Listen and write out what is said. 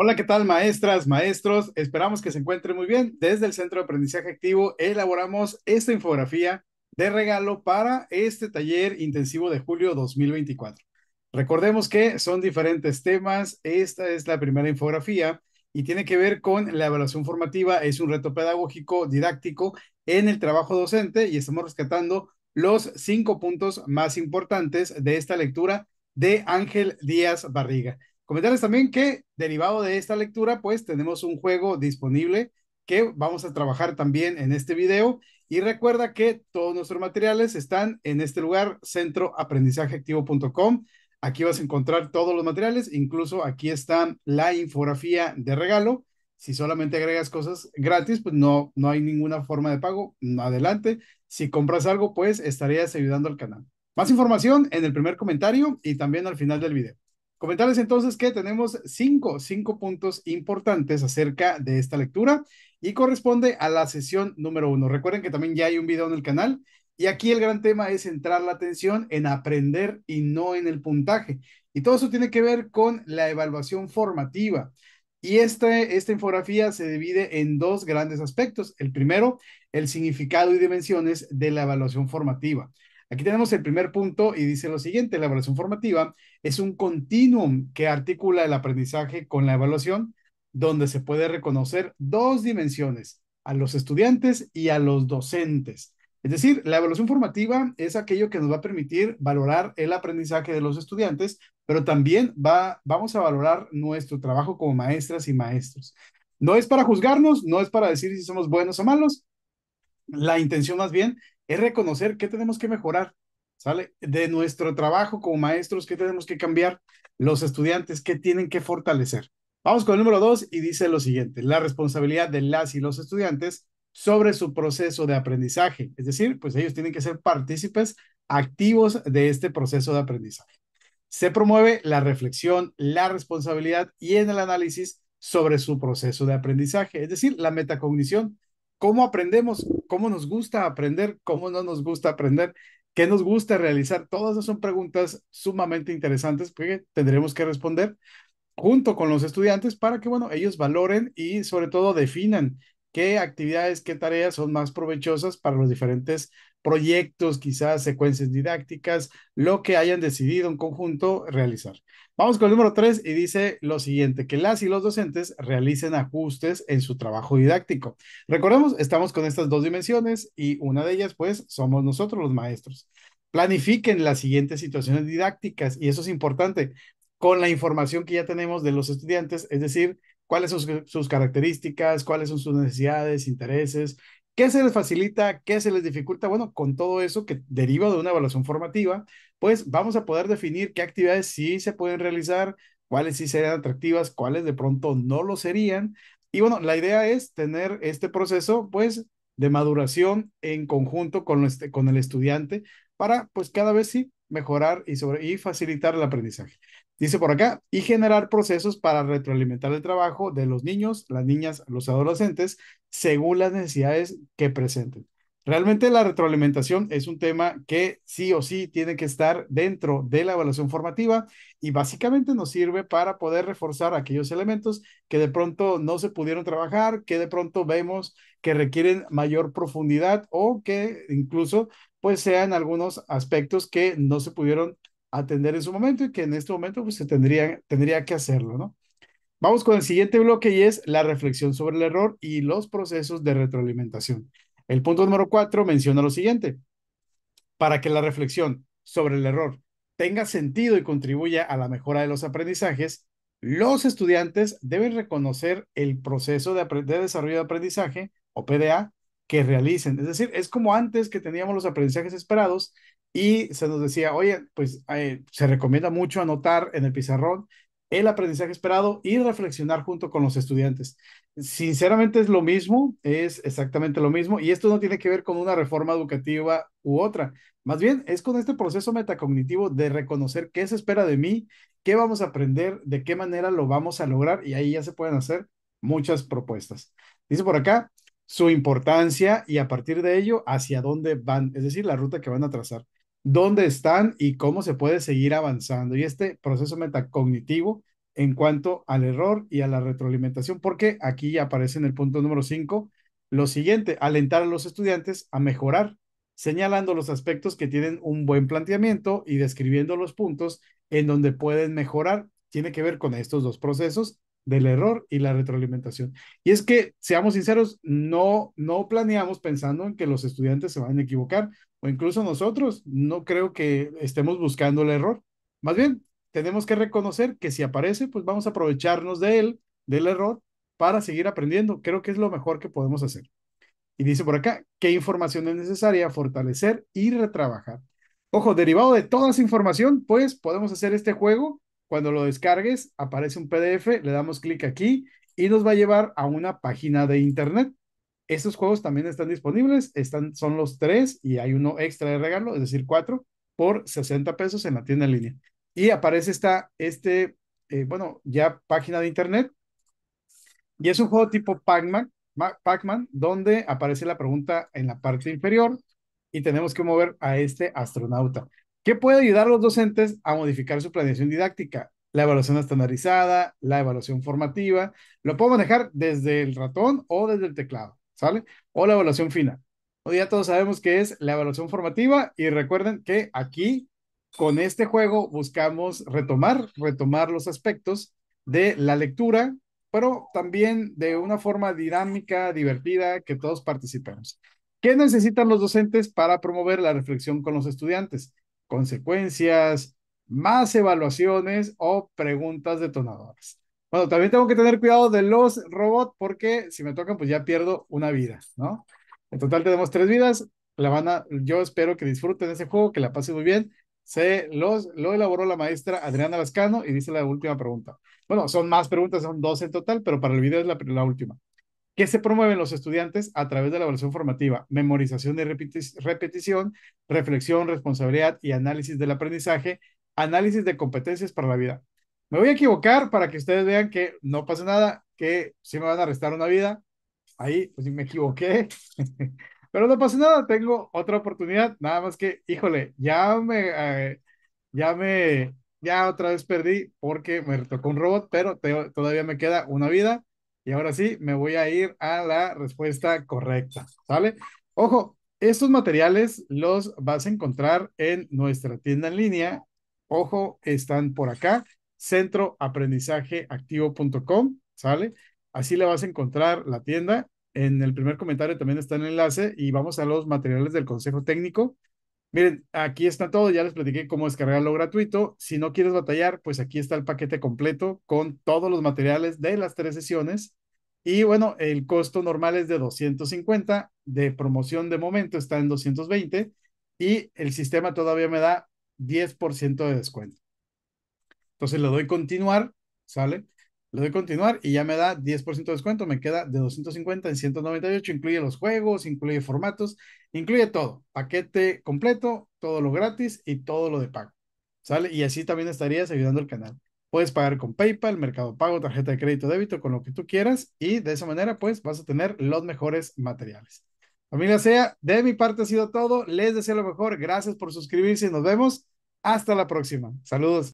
Hola, ¿qué tal maestras, maestros? Esperamos que se encuentren muy bien. Desde el Centro de Aprendizaje Activo elaboramos esta infografía de regalo para este taller intensivo de julio 2024. Recordemos que son diferentes temas. Esta es la primera infografía y tiene que ver con la evaluación formativa. Es un reto pedagógico didáctico en el trabajo docente y estamos rescatando los cinco puntos más importantes de esta lectura de Ángel Díaz Barriga. Comentarles también que derivado de esta lectura, pues tenemos un juego disponible que vamos a trabajar también en este video. Y recuerda que todos nuestros materiales están en este lugar, centroaprendizajeactivo.com. Aquí vas a encontrar todos los materiales, incluso aquí está la infografía de regalo. Si solamente agregas cosas gratis, pues no, no hay ninguna forma de pago. Adelante. Si compras algo, pues estarías ayudando al canal. Más información en el primer comentario y también al final del video. Comentarles entonces que tenemos cinco, cinco puntos importantes acerca de esta lectura y corresponde a la sesión número uno. Recuerden que también ya hay un video en el canal y aquí el gran tema es centrar la atención en aprender y no en el puntaje. Y todo eso tiene que ver con la evaluación formativa. Y este, esta infografía se divide en dos grandes aspectos. El primero, el significado y dimensiones de la evaluación formativa. Aquí tenemos el primer punto y dice lo siguiente, la evaluación formativa es un continuum que articula el aprendizaje con la evaluación, donde se puede reconocer dos dimensiones, a los estudiantes y a los docentes. Es decir, la evaluación formativa es aquello que nos va a permitir valorar el aprendizaje de los estudiantes, pero también va, vamos a valorar nuestro trabajo como maestras y maestros. No es para juzgarnos, no es para decir si somos buenos o malos. La intención más bien es reconocer qué tenemos que mejorar, ¿sale? De nuestro trabajo como maestros, qué tenemos que cambiar, los estudiantes, qué tienen que fortalecer. Vamos con el número dos y dice lo siguiente, la responsabilidad de las y los estudiantes sobre su proceso de aprendizaje, es decir, pues ellos tienen que ser partícipes activos de este proceso de aprendizaje. Se promueve la reflexión, la responsabilidad y en el análisis sobre su proceso de aprendizaje, es decir, la metacognición cómo aprendemos, cómo nos gusta aprender, cómo no nos gusta aprender, qué nos gusta realizar. Todas esas son preguntas sumamente interesantes que tendremos que responder junto con los estudiantes para que, bueno, ellos valoren y sobre todo definan qué actividades, qué tareas son más provechosas para los diferentes proyectos, quizás secuencias didácticas, lo que hayan decidido en conjunto realizar. Vamos con el número tres y dice lo siguiente, que las y los docentes realicen ajustes en su trabajo didáctico. Recordemos, estamos con estas dos dimensiones y una de ellas, pues, somos nosotros los maestros. Planifiquen las siguientes situaciones didácticas y eso es importante con la información que ya tenemos de los estudiantes, es decir, cuáles son sus características, cuáles son sus necesidades, intereses, ¿Qué se les facilita? ¿Qué se les dificulta? Bueno, con todo eso que deriva de una evaluación formativa, pues vamos a poder definir qué actividades sí se pueden realizar, cuáles sí serían atractivas, cuáles de pronto no lo serían. Y bueno, la idea es tener este proceso, pues, de maduración en conjunto con, con el estudiante para, pues, cada vez sí mejorar y, y facilitar el aprendizaje. Dice por acá, y generar procesos para retroalimentar el trabajo de los niños, las niñas, los adolescentes, según las necesidades que presenten. Realmente la retroalimentación es un tema que sí o sí tiene que estar dentro de la evaluación formativa y básicamente nos sirve para poder reforzar aquellos elementos que de pronto no se pudieron trabajar, que de pronto vemos que requieren mayor profundidad o que incluso pues sean algunos aspectos que no se pudieron atender en su momento y que en este momento pues, se tendría, tendría que hacerlo, ¿no? Vamos con el siguiente bloque y es la reflexión sobre el error y los procesos de retroalimentación. El punto número cuatro menciona lo siguiente. Para que la reflexión sobre el error tenga sentido y contribuya a la mejora de los aprendizajes, los estudiantes deben reconocer el proceso de, de desarrollo de aprendizaje o PDA que realicen. Es decir, es como antes que teníamos los aprendizajes esperados y se nos decía, oye, pues eh, se recomienda mucho anotar en el pizarrón el aprendizaje esperado y reflexionar junto con los estudiantes. Sinceramente es lo mismo, es exactamente lo mismo, y esto no tiene que ver con una reforma educativa u otra, más bien es con este proceso metacognitivo de reconocer qué se espera de mí, qué vamos a aprender, de qué manera lo vamos a lograr, y ahí ya se pueden hacer muchas propuestas. Dice por acá, su importancia y a partir de ello hacia dónde van, es decir, la ruta que van a trazar, dónde están y cómo se puede seguir avanzando. Y este proceso metacognitivo en cuanto al error y a la retroalimentación, porque aquí ya aparece en el punto número 5 lo siguiente, alentar a los estudiantes a mejorar, señalando los aspectos que tienen un buen planteamiento y describiendo los puntos en donde pueden mejorar. Tiene que ver con estos dos procesos del error y la retroalimentación. Y es que, seamos sinceros, no, no planeamos pensando en que los estudiantes se van a equivocar o incluso nosotros no creo que estemos buscando el error. Más bien, tenemos que reconocer que si aparece, pues vamos a aprovecharnos de él, del error, para seguir aprendiendo. Creo que es lo mejor que podemos hacer. Y dice por acá, ¿qué información es necesaria fortalecer y retrabajar? Ojo, derivado de toda esa información, pues podemos hacer este juego cuando lo descargues, aparece un PDF, le damos clic aquí y nos va a llevar a una página de internet. Estos juegos también están disponibles, están, son los tres y hay uno extra de regalo, es decir, cuatro, por 60 pesos en la tienda en línea. Y aparece esta, este, eh, bueno, ya página de internet. Y es un juego tipo Pac-Man, donde aparece la pregunta en la parte inferior y tenemos que mover a este astronauta. ¿Qué puede ayudar a los docentes a modificar su planeación didáctica? La evaluación estandarizada, la evaluación formativa, lo puedo manejar desde el ratón o desde el teclado, ¿sale? O la evaluación fina. Hoy ya todos sabemos qué es la evaluación formativa y recuerden que aquí, con este juego, buscamos retomar, retomar los aspectos de la lectura, pero también de una forma dinámica, divertida, que todos participemos. ¿Qué necesitan los docentes para promover la reflexión con los estudiantes? consecuencias, más evaluaciones o preguntas detonadoras. Bueno, también tengo que tener cuidado de los robots porque si me tocan, pues ya pierdo una vida, ¿no? En total tenemos tres vidas. La van a, yo espero que disfruten ese juego, que la pasen muy bien. Se los, lo elaboró la maestra Adriana Vascano y dice la última pregunta. Bueno, son más preguntas, son dos en total, pero para el video es la última. ¿Qué se promueven los estudiantes a través de la evaluación formativa? Memorización y repetición, reflexión, responsabilidad y análisis del aprendizaje, análisis de competencias para la vida. Me voy a equivocar para que ustedes vean que no pasa nada, que si me van a restar una vida, ahí pues me equivoqué, pero no pasa nada, tengo otra oportunidad, nada más que, híjole, ya me, eh, ya me, ya otra vez perdí porque me tocó un robot, pero todavía me queda una vida y ahora sí, me voy a ir a la respuesta correcta, ¿sale? Ojo, estos materiales los vas a encontrar en nuestra tienda en línea. Ojo, están por acá, centroaprendizajeactivo.com, ¿sale? Así le vas a encontrar la tienda. En el primer comentario también está el enlace y vamos a los materiales del Consejo Técnico. Miren, aquí está todo, ya les platiqué cómo descargarlo gratuito. Si no quieres batallar, pues aquí está el paquete completo con todos los materiales de las tres sesiones. Y bueno, el costo normal es de 250, de promoción de momento está en 220 y el sistema todavía me da 10% de descuento. Entonces le doy continuar, ¿sale? Le doy continuar y ya me da 10% de descuento, me queda de 250 en 198, incluye los juegos, incluye formatos, incluye todo, paquete completo, todo lo gratis y todo lo de pago. ¿Sale? Y así también estarías ayudando al canal. Puedes pagar con PayPal, Mercado Pago, tarjeta de crédito, débito, con lo que tú quieras y de esa manera pues vas a tener los mejores materiales. Familia Sea, de mi parte ha sido todo. Les deseo lo mejor. Gracias por suscribirse y nos vemos. Hasta la próxima. Saludos.